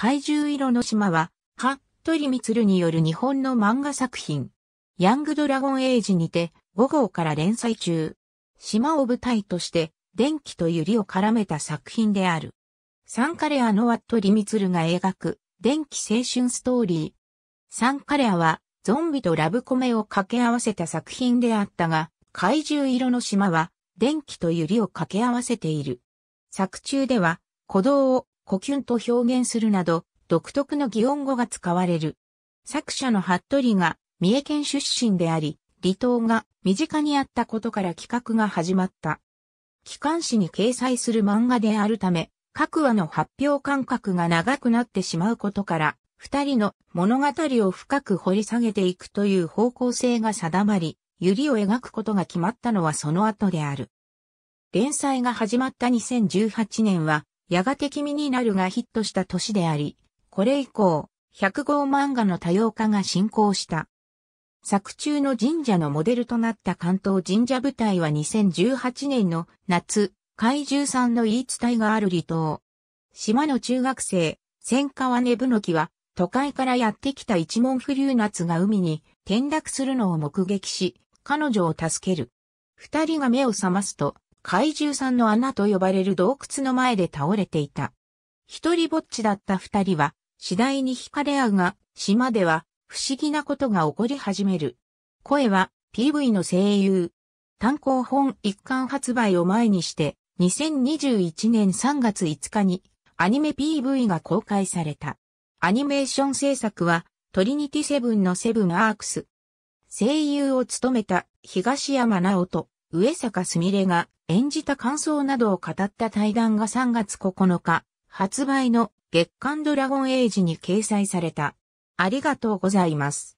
怪獣色の島は、ハ鳥光による日本の漫画作品。ヤングドラゴンエイジにて5号から連載中。島を舞台として、電気と百合を絡めた作品である。サンカレアのワットリミツルが描く電気青春ストーリー。サンカレアはゾンビとラブコメを掛け合わせた作品であったが、怪獣色の島は電気と百合を掛け合わせている。作中では鼓動をコキュンと表現するなど、独特の擬音語が使われる。作者の服部が三重県出身であり、離島が身近にあったことから企画が始まった。機関誌に掲載する漫画であるため、各話の発表間隔が長くなってしまうことから、二人の物語を深く掘り下げていくという方向性が定まり、ゆりを描くことが決まったのはその後である。連載が始まった2018年は、やがて君になるがヒットした年であり、これ以降、百合号漫画の多様化が進行した。作中の神社のモデルとなった関東神社部隊は2018年の夏、怪獣さんの言い伝えがある離島。島の中学生、千川根ぶのきは、都会からやってきた一門不流夏が海に転落するのを目撃し、彼女を助ける。二人が目を覚ますと、怪獣さんの穴と呼ばれる洞窟の前で倒れていた。一人ぼっちだった二人は、次第に惹かれ合うが、島では、不思議なことが起こり始める。声は、PV の声優。単行本一巻発売を前にして、2021年3月5日に、アニメ PV が公開された。アニメーション制作は、トリニティセブンのセブンアークス。声優を務めた東山直人、上坂すみれが演じた感想などを語った対談が3月9日、発売の月刊ドラゴンエイジに掲載された。ありがとうございます。